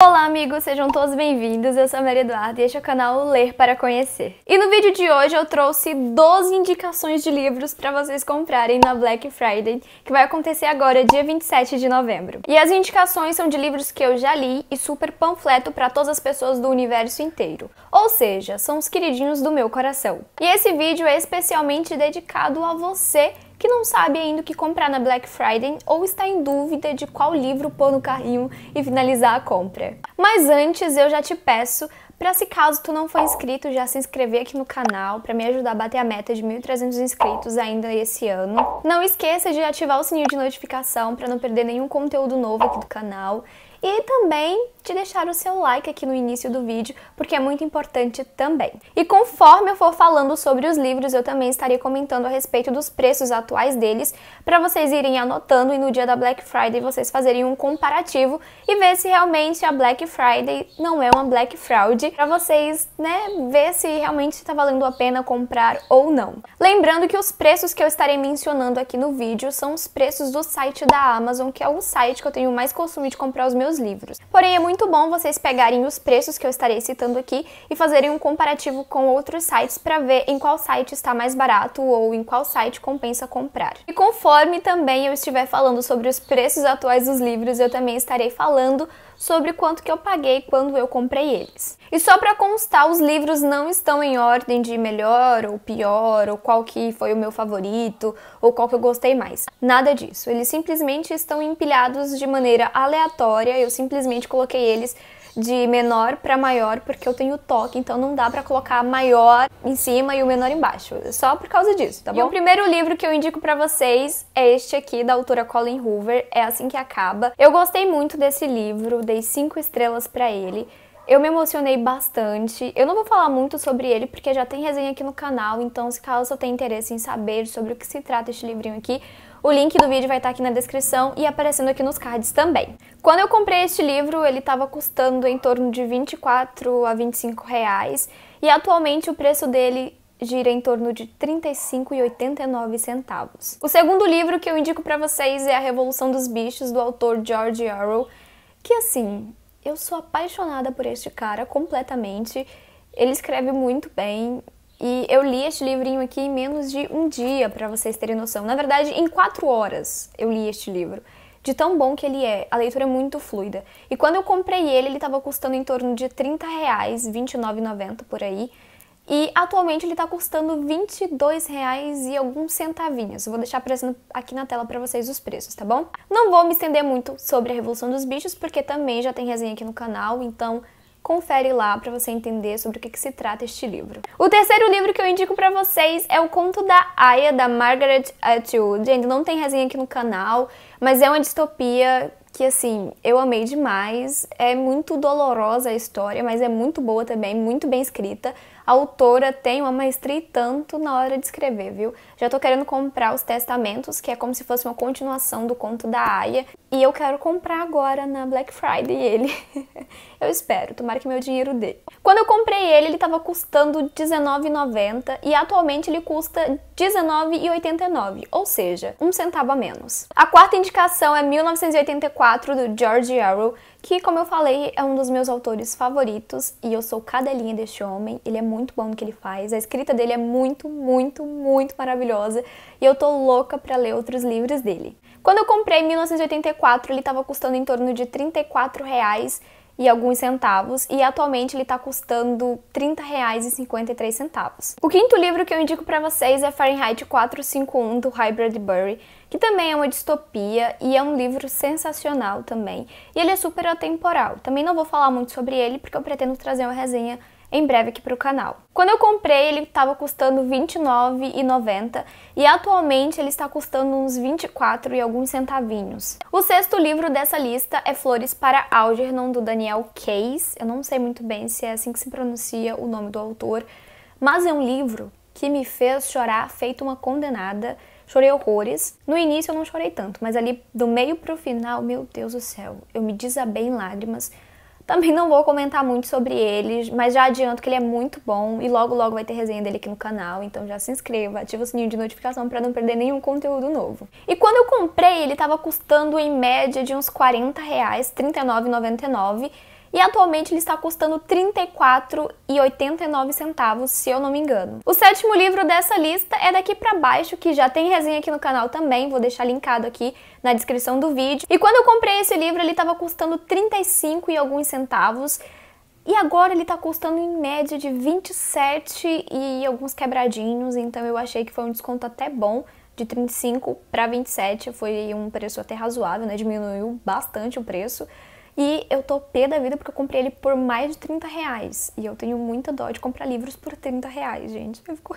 Olá amigos, sejam todos bem-vindos, eu sou a Maria Eduarda e este é o canal Ler para Conhecer. E no vídeo de hoje eu trouxe 12 indicações de livros para vocês comprarem na Black Friday, que vai acontecer agora, dia 27 de novembro. E as indicações são de livros que eu já li e super panfleto para todas as pessoas do universo inteiro. Ou seja, são os queridinhos do meu coração. E esse vídeo é especialmente dedicado a você que não sabe ainda o que comprar na Black Friday ou está em dúvida de qual livro pôr no carrinho e finalizar a compra. Mas antes, eu já te peço para se caso tu não for inscrito, já se inscrever aqui no canal para me ajudar a bater a meta de 1.300 inscritos ainda esse ano. Não esqueça de ativar o sininho de notificação para não perder nenhum conteúdo novo aqui do canal. E também de deixar o seu like aqui no início do vídeo, porque é muito importante também. E conforme eu for falando sobre os livros, eu também estarei comentando a respeito dos preços atuais deles, para vocês irem anotando e no dia da Black Friday vocês fazerem um comparativo e ver se realmente a Black Friday não é uma Black Fraud, para vocês, né, ver se realmente está valendo a pena comprar ou não. Lembrando que os preços que eu estarei mencionando aqui no vídeo são os preços do site da Amazon, que é o site que eu tenho mais costume de comprar os meus livros. Porém, é muito muito bom vocês pegarem os preços que eu estarei citando aqui e fazerem um comparativo com outros sites para ver em qual site está mais barato ou em qual site compensa comprar. E conforme também eu estiver falando sobre os preços atuais dos livros, eu também estarei falando sobre quanto que eu paguei quando eu comprei eles. E só para constar, os livros não estão em ordem de melhor ou pior, ou qual que foi o meu favorito, ou qual que eu gostei mais. Nada disso. Eles simplesmente estão empilhados de maneira aleatória, eu simplesmente coloquei eles de menor para maior, porque eu tenho toque, então não dá para colocar maior em cima e o menor embaixo. Só por causa disso, tá bom? E o primeiro livro que eu indico para vocês é este aqui da autora Colin Hoover, É assim que acaba. Eu gostei muito desse livro, dei cinco estrelas para ele. Eu me emocionei bastante. Eu não vou falar muito sobre ele porque já tem resenha aqui no canal, então se caso você tenha interesse em saber sobre o que se trata este livrinho aqui, o link do vídeo vai estar tá aqui na descrição e aparecendo aqui nos cards também. Quando eu comprei este livro, ele estava custando em torno de 24 a 25 reais e atualmente o preço dele gira em torno de R$ 35,89. O segundo livro que eu indico para vocês é A Revolução dos Bichos, do autor George Orwell, que assim, eu sou apaixonada por este cara completamente. Ele escreve muito bem, e eu li este livrinho aqui em menos de um dia, para vocês terem noção. Na verdade, em quatro horas eu li este livro. De tão bom que ele é, a leitura é muito fluida. E quando eu comprei ele, ele estava custando em torno de 30 reais, 29,90 por aí. E atualmente ele está custando 22 reais e alguns centavinhos. Eu vou deixar aparecendo aqui na tela para vocês os preços, tá bom? Não vou me estender muito sobre a Revolução dos Bichos, porque também já tem resenha aqui no canal, então Confere lá para você entender sobre o que, que, se trata este livro. O terceiro livro que eu indico para vocês é O Conto da Aya, da Margaret Atwood. Ainda não tem resenha aqui no canal, mas é uma distopia que assim, eu amei demais. É muito dolorosa a história, mas é muito boa também, muito bem escrita a autora tem uma maestria tanto na hora de escrever, viu? Já tô querendo comprar os testamentos, que é como se fosse uma continuação do conto da Aya, e eu quero comprar agora na Black Friday ele. eu espero, tomara que meu dinheiro dê. Quando eu comprei ele, ele tava custando R$19,90 e atualmente ele custa R$19,89, ou seja, um centavo a menos. A quarta indicação é 1984 do George Arrow, que, como eu falei, é um dos meus autores favoritos e eu sou cadelinha deste homem. Ele é muito bom no que ele faz, a escrita dele é muito, muito, muito maravilhosa e eu tô louca para ler outros livros dele. Quando eu comprei em 1984, ele estava custando em torno de 34 reais e alguns centavos e atualmente ele está custando R$ 30,53. O quinto livro que eu indico para vocês é Fahrenheit 451 do High Bradbury, que também é uma distopia e é um livro sensacional também. E ele é super atemporal. Também não vou falar muito sobre ele porque eu pretendo trazer uma resenha em breve aqui para o canal. Quando eu comprei, ele estava custando R$ 29,90 e atualmente ele está custando uns 24 e alguns centavinhos. O sexto livro dessa lista é Flores para Algernon, do Daniel Case. Eu não sei muito bem se é assim que se pronuncia o nome do autor, mas é um livro que me fez chorar feito uma condenada. Chorei horrores. No início eu não chorei tanto, mas ali do meio para o final, meu Deus do céu, eu me desabei em lágrimas também não vou comentar muito sobre eles, mas já adianto que ele é muito bom e logo logo vai ter resenha dele aqui no canal, então já se inscreva, ativa o sininho de notificação para não perder nenhum conteúdo novo. E quando eu comprei, ele estava custando em média de uns 40 reais, R$ 39,99 e atualmente ele está custando R$ 34,89, se eu não me engano. O sétimo livro dessa lista é daqui para baixo, que já tem resenha aqui no canal também, vou deixar linkado aqui na descrição do vídeo. E quando eu comprei esse livro, ele estava custando 35 e alguns centavos. E agora ele tá custando em média de 27 e alguns quebradinhos, então eu achei que foi um desconto até bom de 35 para 27, foi um preço até razoável, né? Diminuiu bastante o preço. E eu tô pé da vida porque eu comprei ele por mais de 30 reais. E eu tenho muita dó de comprar livros por 30 reais, gente. Eu fico...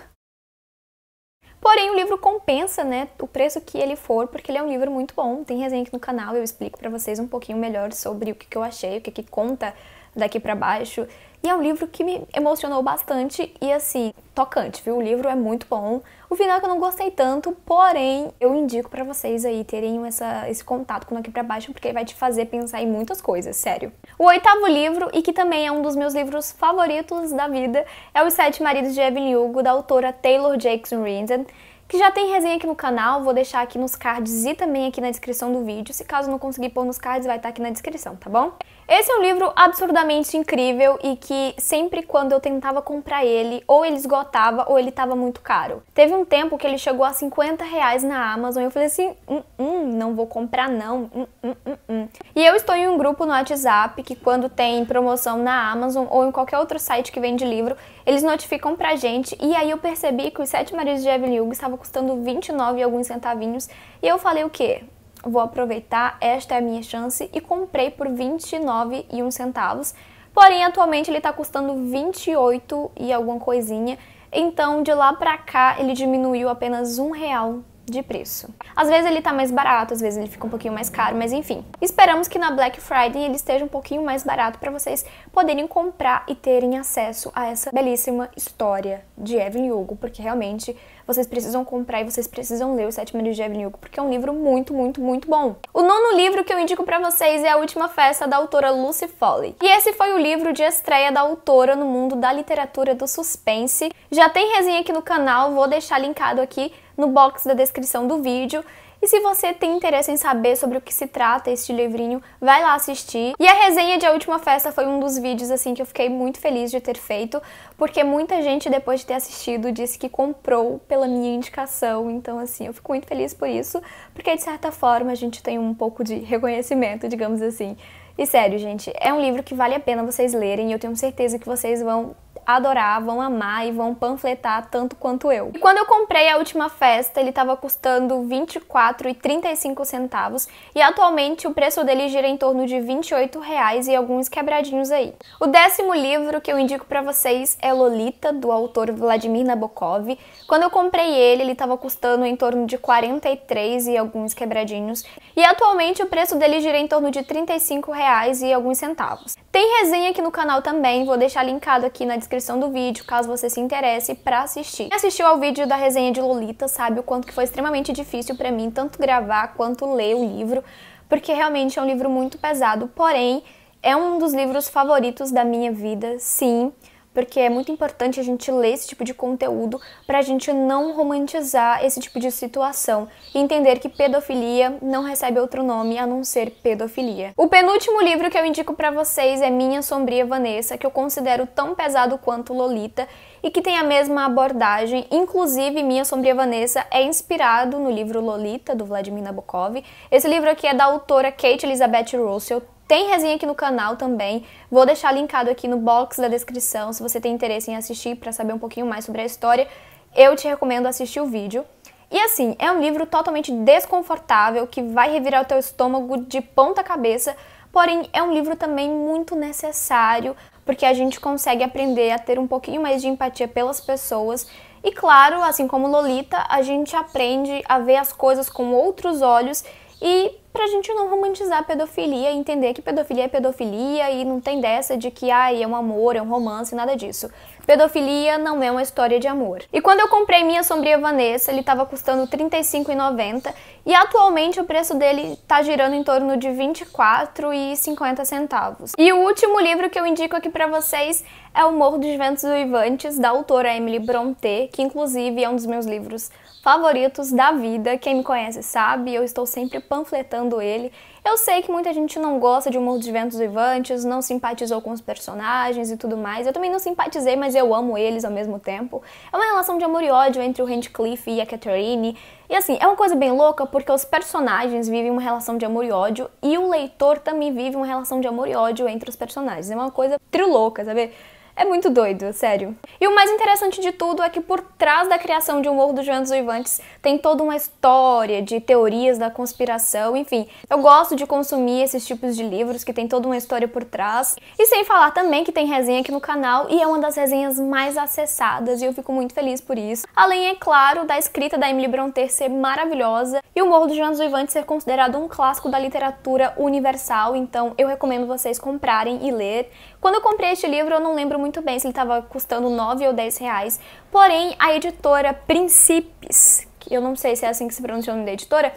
Porém, o livro compensa, né, o preço que ele for, porque ele é um livro muito bom. Tem resenha aqui no canal, eu explico para vocês um pouquinho melhor sobre o que, que eu achei, o que, que conta daqui para baixo. E é um livro que me emocionou bastante e, assim, tocante, viu? O livro é muito bom. O final que eu não gostei tanto, porém, eu indico para vocês aí terem essa, esse contato com Aqui Pra Baixo, porque vai te fazer pensar em muitas coisas, sério. O oitavo livro, e que também é um dos meus livros favoritos da vida, é Os Sete Maridos de Evelyn Hugo, da autora Taylor Jackson Rinden que já tem resenha aqui no canal, vou deixar aqui nos cards e também aqui na descrição do vídeo. Se caso não conseguir pôr nos cards, vai estar tá aqui na descrição, tá bom? Esse é um livro absurdamente incrível e que sempre quando eu tentava comprar ele, ou ele esgotava ou ele estava muito caro. Teve um tempo que ele chegou a 50 reais na Amazon e eu falei assim, hum, hum, não vou comprar não, hum, hum, hum, hum, E eu estou em um grupo no WhatsApp que quando tem promoção na Amazon ou em qualquer outro site que vende livro, eles notificam pra gente e aí eu percebi que os Sete Maridos de Evelyn Hugo estava custando 29 e alguns centavinhos e eu falei o quê? vou aproveitar, esta é a minha chance e comprei por 29,1 centavos. Porém, atualmente ele está custando 28 e alguma coisinha. Então, de lá para cá, ele diminuiu apenas um real de preço. Às vezes ele tá mais barato, às vezes ele fica um pouquinho mais caro, mas enfim. Esperamos que na Black Friday ele esteja um pouquinho mais barato para vocês poderem comprar e terem acesso a essa belíssima história de Evelyn Hugo, porque realmente vocês precisam comprar e vocês precisam ler o Sete de Evelyn Hugo, porque é um livro muito, muito, muito bom. O nono livro que eu indico para vocês é A Última Festa, da autora Lucy Foley. E esse foi o livro de estreia da autora no mundo da literatura do suspense. Já tem resenha aqui no canal, vou deixar linkado aqui no box da descrição do vídeo. E se você tem interesse em saber sobre o que se trata este livrinho, vai lá assistir. E a resenha de A Última Festa foi um dos vídeos assim que eu fiquei muito feliz de ter feito, porque muita gente depois de ter assistido disse que comprou pela minha indicação. Então assim, eu fico muito feliz por isso, porque de certa forma a gente tem um pouco de reconhecimento, digamos assim. E sério, gente, é um livro que vale a pena vocês lerem e eu tenho certeza que vocês vão adorar, vão amar e vão panfletar tanto quanto eu. E quando eu comprei a última festa, ele estava custando 24 e 35 centavos e atualmente o preço dele gira em torno de 28 reais e alguns quebradinhos aí. O décimo livro que eu indico para vocês é Lolita, do autor Vladimir Nabokov. Quando eu comprei ele, ele estava custando em torno de 43 e alguns quebradinhos e atualmente o preço dele gira em torno de 35 reais e alguns centavos. Tem resenha aqui no canal também, vou deixar linkado aqui na descrição do vídeo, caso você se interesse para assistir. Quem assistiu ao vídeo da resenha de Lolita sabe o quanto que foi extremamente difícil para mim tanto gravar quanto ler o livro, porque realmente é um livro muito pesado, porém é um dos livros favoritos da minha vida, sim porque é muito importante a gente ler esse tipo de conteúdo para a gente não romantizar esse tipo de situação e entender que pedofilia não recebe outro nome a não ser pedofilia. O penúltimo livro que eu indico para vocês é Minha Sombria Vanessa, que eu considero tão pesado quanto Lolita e que tem a mesma abordagem. Inclusive, Minha Sombria Vanessa é inspirado no livro Lolita, do Vladimir Nabokov. Esse livro aqui é da autora Kate Elizabeth Russell, tem resenha aqui no canal também. Vou deixar linkado aqui no box da descrição se você tem interesse em assistir para saber um pouquinho mais sobre a história. Eu te recomendo assistir o vídeo. E assim, é um livro totalmente desconfortável que vai revirar o teu estômago de ponta cabeça, porém é um livro também muito necessário, porque a gente consegue aprender a ter um pouquinho mais de empatia pelas pessoas. E claro, assim como Lolita, a gente aprende a ver as coisas com outros olhos e pra gente não romantizar a pedofilia e entender que pedofilia é pedofilia e não tem dessa de que ah, é um amor, é um romance, nada disso. Pedofilia não é uma história de amor. E quando eu comprei minha sombria Vanessa, ele estava custando R$ 35,90 e atualmente o preço dele tá girando em torno de R$ 24,50. E o último livro que eu indico aqui para vocês é O Morro dos Ventos Uivantes, da autora Emily Brontë, que inclusive é um dos meus livros favoritos da vida. Quem me conhece sabe, eu estou sempre panfletando ele. Eu sei que muita gente não gosta de Humor dos Ventos Vivantes, não simpatizou com os personagens e tudo mais. Eu também não simpatizei, mas eu amo eles ao mesmo tempo. É uma relação de amor e ódio entre o Handcliffe e a Catherine. E assim, é uma coisa bem louca porque os personagens vivem uma relação de amor e ódio e o leitor também vive uma relação de amor e ódio entre os personagens. É uma coisa trilouca, sabe? É muito doido, sério. E o mais interessante de tudo é que por trás da criação de um Morro dos Ventos Uivantes tem toda uma história de teorias da conspiração, enfim. Eu gosto de consumir esses tipos de livros que tem toda uma história por trás. E sem falar também que tem resenha aqui no canal e é uma das resenhas mais acessadas e eu fico muito feliz por isso. Além, é claro, da escrita da Emily Brontë ser maravilhosa e o Morro dos Ventos Uivantes ser considerado um clássico da literatura universal, então eu recomendo vocês comprarem e ler. Quando eu comprei este livro, eu não lembro muito bem se assim, ele estava custando 9 ou 10 reais. Porém, a editora Príncipes, que eu não sei se é assim que se pronuncia o nome da editora,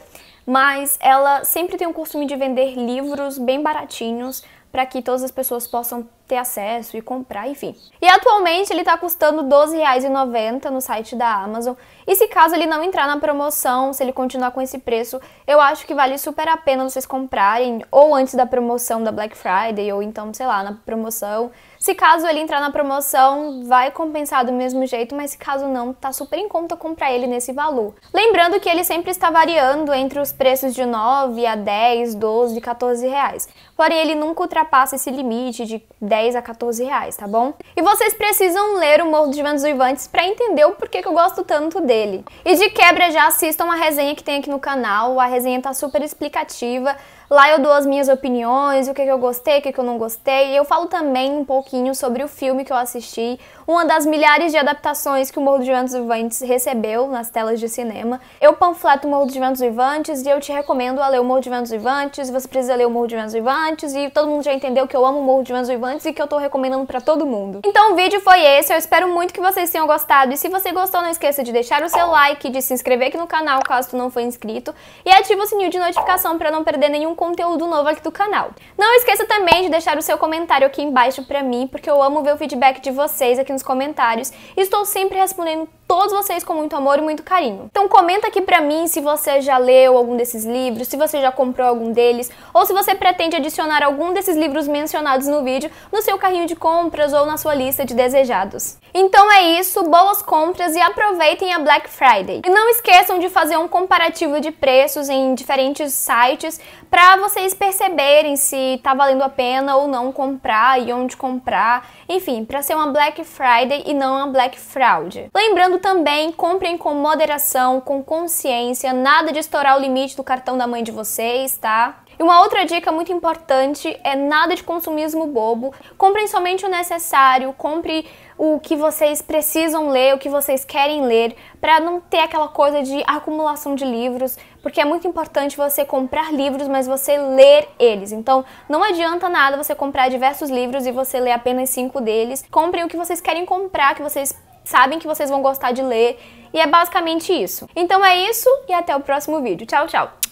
mas ela sempre tem o costume de vender livros bem baratinhos para que todas as pessoas possam ter acesso e comprar, enfim. E atualmente ele está custando R$12,90 no site da Amazon. E se caso ele não entrar na promoção, se ele continuar com esse preço, eu acho que vale super a pena vocês comprarem ou antes da promoção da Black Friday ou então, sei lá, na promoção se caso ele entrar na promoção, vai compensar do mesmo jeito, mas se caso não, tá super em conta comprar ele nesse valor. Lembrando que ele sempre está variando entre os preços de 9 a 10, 12, 14 reais. Porém, ele nunca ultrapassa esse limite de 10 a 14 reais, tá bom? E vocês precisam ler o Morro dos Ventos Uivantes para entender o porquê que eu gosto tanto dele. E de quebra já assistam a resenha que tem aqui no canal, a resenha tá super explicativa, Lá eu dou as minhas opiniões, o que, que eu gostei, o que, que eu não gostei. E eu falo também um pouquinho sobre o filme que eu assisti, uma das milhares de adaptações que o Morro dos Ventos Vivantes recebeu nas telas de cinema. Eu panfleto o Morro dos Ventos Vivantes e eu te recomendo a ler o Morro dos Ventos Vivantes. Você precisa ler o Morro dos Ventos Vivantes e todo mundo já entendeu que eu amo o Morro dos Ventos Vivantes e que eu tô recomendando para todo mundo. Então o vídeo foi esse, eu espero muito que vocês tenham gostado. E se você gostou, não esqueça de deixar o seu like, de se inscrever aqui no canal caso tu não for inscrito e ativa o sininho de notificação para não perder nenhum conteúdo conteúdo novo aqui do canal. Não esqueça também de deixar o seu comentário aqui embaixo pra mim, porque eu amo ver o feedback de vocês aqui nos comentários e estou sempre respondendo todos vocês com muito amor e muito carinho. Então comenta aqui pra mim se você já leu algum desses livros, se você já comprou algum deles, ou se você pretende adicionar algum desses livros mencionados no vídeo no seu carrinho de compras ou na sua lista de desejados. Então é isso, boas compras e aproveitem a Black Friday. E não esqueçam de fazer um comparativo de preços em diferentes sites para vocês perceberem se tá valendo a pena ou não comprar e onde comprar, enfim, para ser uma Black Friday e não uma Black Fraud. Lembrando Lembrando também, comprem com moderação, com consciência, nada de estourar o limite do cartão da mãe de vocês, tá? E uma outra dica muito importante é nada de consumismo bobo. Comprem somente o necessário, compre o que vocês precisam ler, o que vocês querem ler, para não ter aquela coisa de acumulação de livros, porque é muito importante você comprar livros, mas você ler eles. Então, não adianta nada você comprar diversos livros e você ler apenas cinco deles. Comprem o que vocês querem comprar, que vocês sabem que vocês vão gostar de ler. E é basicamente isso. Então é isso e até o próximo vídeo. Tchau, tchau!